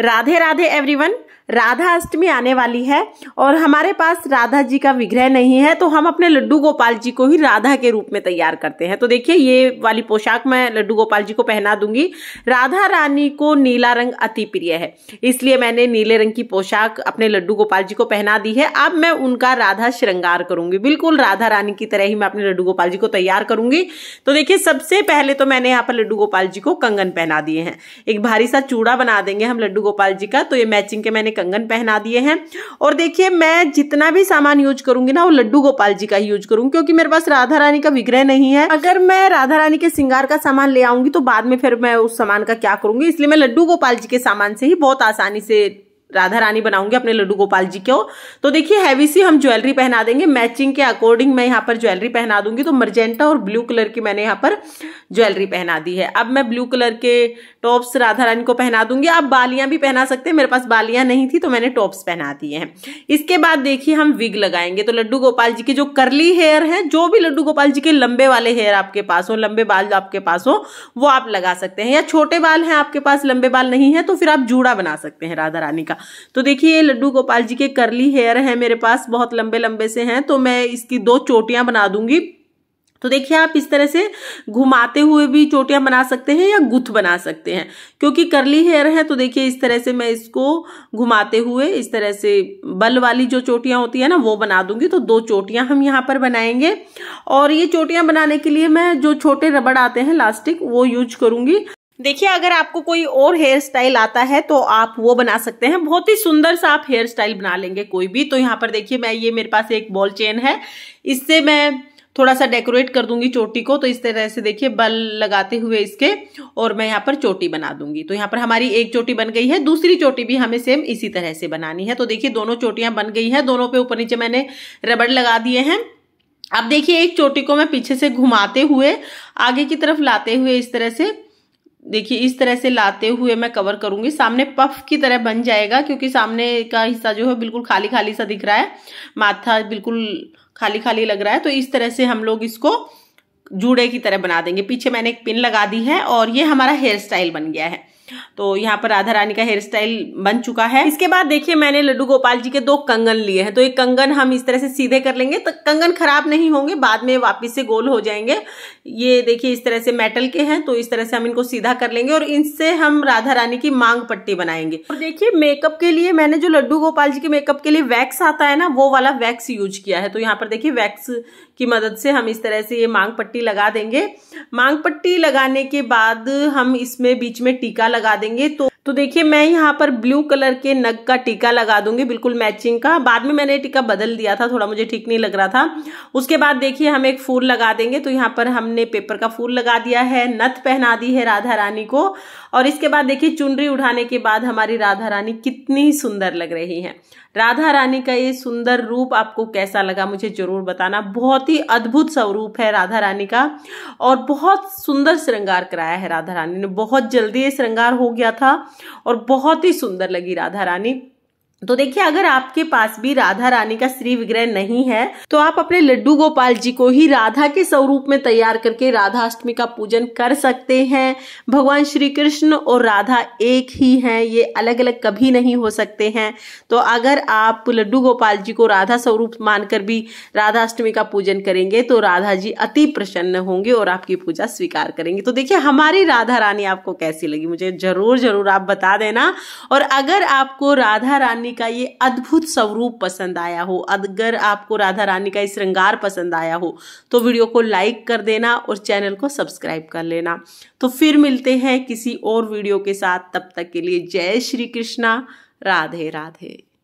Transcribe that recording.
Radhe Radhe everyone Radha Ashtami आने वाली है और हमारे पास राधा जी का विग्रह नहीं है तो हम अपने लड्डू गोपाल जी को ही राधा के रूप में तैयार करते हैं तो देखिए ये वाली पोशाक मैं लड्डू गोपाल जी को पहना दूंगी राधा रानी को नीला रंग अति प्रिय है इसलिए मैंने नीले रंग की पोशाक अपने लड्डू गोपाल जी को पहना दी है अब मैं उनका राधा श्रृंगार करूंगी बिल्कुल राधा रानी की तरह ही मैं अपने लड्डू गोपाल जी को तैयार करूंगी तो देखिये सबसे पहले तो मैंने यहाँ पर लड्डू गोपाल जी को कंगन पहना दिए हैं एक भारी सा चूड़ा बना देंगे हम लड्डू गोपाल जी का तो ये मैचिंग के मैंने कंगन पहना दिए हैं और देखिए मैं जितना भी सामान यूज करूंगी ना वो लड्डू गोपाल जी का ही यूज करूंगी क्योंकि मेरे पास राधा रानी का विग्रह नहीं है अगर मैं राधा रानी के सिंगार का सामान ले आऊंगी तो बाद में फिर मैं उस सामान का क्या करूंगी इसलिए मैं लड्डू गोपाल जी के सामान से ही बहुत आसानी से राधा रानी बनाऊंगी अपने लड्डू गोपाल जी को तो देखिए हैवी सी हम ज्वेलरी पहना देंगे मैचिंग के अकॉर्डिंग मैं यहाँ पर ज्वेलरी पहना दूंगी तो मर्जेंटा और ब्लू कलर की मैंने यहाँ पर ज्वेलरी पहना दी है अब मैं ब्लू कलर के टॉप्स राधा रानी को पहना दूंगी आप बालियां भी पहना सकते हैं मेरे पास बालियां नहीं थी तो मैंने टॉप्स पहना दिए हैं इसके बाद देखिए हम विग लगाएंगे तो लड्डू गोपाल जी के जो करली हेयर है जो भी लड्डू गोपाल जी के लंबे वाले हेयर आपके पास हो लंबे बाल आपके पास हो वो आप लगा सकते हैं या छोटे बाल हैं आपके पास लंबे बाल नहीं है तो फिर आप जूड़ा बना सकते हैं राधा रानी का अच्छा तो देखिए ये लड्डू गोपाल जी के करली हेयर हैं मेरे पास बहुत लंबे लंबे से हैं तो मैं इसकी दो चोटियां बना दूंगी तो देखिए आप इस तरह से घुमाते हुए भी चोटियां बना सकते हैं या गुथ बना सकते हैं क्योंकि करली हेयर है तो देखिए इस तरह से मैं इसको घुमाते हुए इस तरह से बल वाली जो चोटियां होती है ना वो बना दूंगी तो दो चोटियां हम यहाँ पर बनाएंगे और ये चोटियां बनाने के लिए मैं जो छोटे रबड़ आते हैं लास्टिक वो यूज करूंगी देखिए अगर आपको कोई और हेयर स्टाइल आता है तो आप वो बना सकते हैं बहुत ही सुंदर सा आप हेयर स्टाइल बना लेंगे कोई भी तो यहाँ पर देखिए मैं ये मेरे पास एक बॉल चेन है इससे मैं थोड़ा सा डेकोरेट कर दूंगी चोटी को तो इस तरह से देखिए बल लगाते हुए इसके और मैं यहाँ पर चोटी बना दूंगी तो यहाँ पर हमारी एक चोटी बन गई है दूसरी चोटी भी हमें सेम इसी तरह से बनानी है तो देखिए दोनों चोटियां बन गई हैं दोनों पे ऊपर नीचे मैंने रबड़ लगा दिए हैं अब देखिए एक चोटी को मैं पीछे से घुमाते हुए आगे की तरफ लाते हुए इस तरह से देखिए इस तरह से लाते हुए मैं कवर करूंगी सामने पफ की तरह बन जाएगा क्योंकि सामने का हिस्सा जो है बिल्कुल खाली खाली सा दिख रहा है माथा बिल्कुल खाली खाली लग रहा है तो इस तरह से हम लोग इसको जूड़े की तरह बना देंगे पीछे मैंने एक पिन लगा दी है और ये हमारा हेयर स्टाइल बन गया है तो यहाँ पर राधा रानी का हेयर स्टाइल बन चुका है इसके बाद देखिए मैंने लड्डू गोपाल जी के दो कंगन लिए हैं तो ये कंगन हम इस तरह से सीधे कर लेंगे तो कंगन खराब नहीं होंगे बाद में वापस से गोल हो जाएंगे ये देखिए इस तरह से मेटल के हैं तो इस तरह से हम इनको सीधा कर लेंगे और इनसे हम राधा रानी की मांग पट्टी बनाएंगे और देखिए मेकअप के लिए मैंने जो लड्डू गोपाल जी के मेकअप के लिए वैक्स आता है ना वो वाला वैक्स यूज किया है तो यहाँ पर देखिये वैक्स की मदद से हम इस तरह से ये मांग पट्टी लगा देंगे मांग पट्टी लगाने के बाद हम इसमें बीच में टीका लगा देंगे तो तो देखिए मैं यहाँ पर ब्लू कलर के नग का टीका लगा दूंगी बिल्कुल मैचिंग का बाद में मैंने टीका बदल दिया था थोड़ा मुझे ठीक नहीं लग रहा था उसके बाद देखिए हम एक फूल लगा देंगे तो यहाँ पर हमने पेपर का फूल लगा दिया है नथ पहना दी है राधा रानी को और इसके बाद देखिए चुनरी उठाने के बाद हमारी राधा रानी कितनी सुंदर लग रही हैं राधा रानी का ये सुंदर रूप आपको कैसा लगा मुझे ज़रूर बताना बहुत ही अद्भुत स्वरूप है राधा रानी का और बहुत सुंदर श्रृंगार कराया है राधा रानी ने बहुत जल्दी ये श्रृंगार हो गया था और बहुत ही सुंदर लगी राधा रानी तो देखिए अगर आपके पास भी राधा रानी का श्री विग्रह नहीं है तो आप अपने लड्डू गोपाल जी को ही राधा के स्वरूप में तैयार करके राधा अष्टमी का पूजन कर सकते हैं भगवान श्री कृष्ण और राधा एक ही हैं ये अलग अलग कभी नहीं हो सकते हैं तो अगर आप लड्डू गोपाल जी को राधा स्वरूप मानकर भी राधा अष्टमी का पूजन करेंगे तो राधा जी अति प्रसन्न होंगे और आपकी पूजा स्वीकार करेंगे तो देखिये हमारी राधा रानी आपको कैसी लगी मुझे जरूर जरूर आप बता देना और अगर आपको राधा रानी रानी का ये अद्भुत स्वरूप पसंद आया हो अगर आपको राधा रानी का श्रृंगार पसंद आया हो तो वीडियो को लाइक कर देना और चैनल को सब्सक्राइब कर लेना तो फिर मिलते हैं किसी और वीडियो के साथ तब तक के लिए जय श्री कृष्णा राधे राधे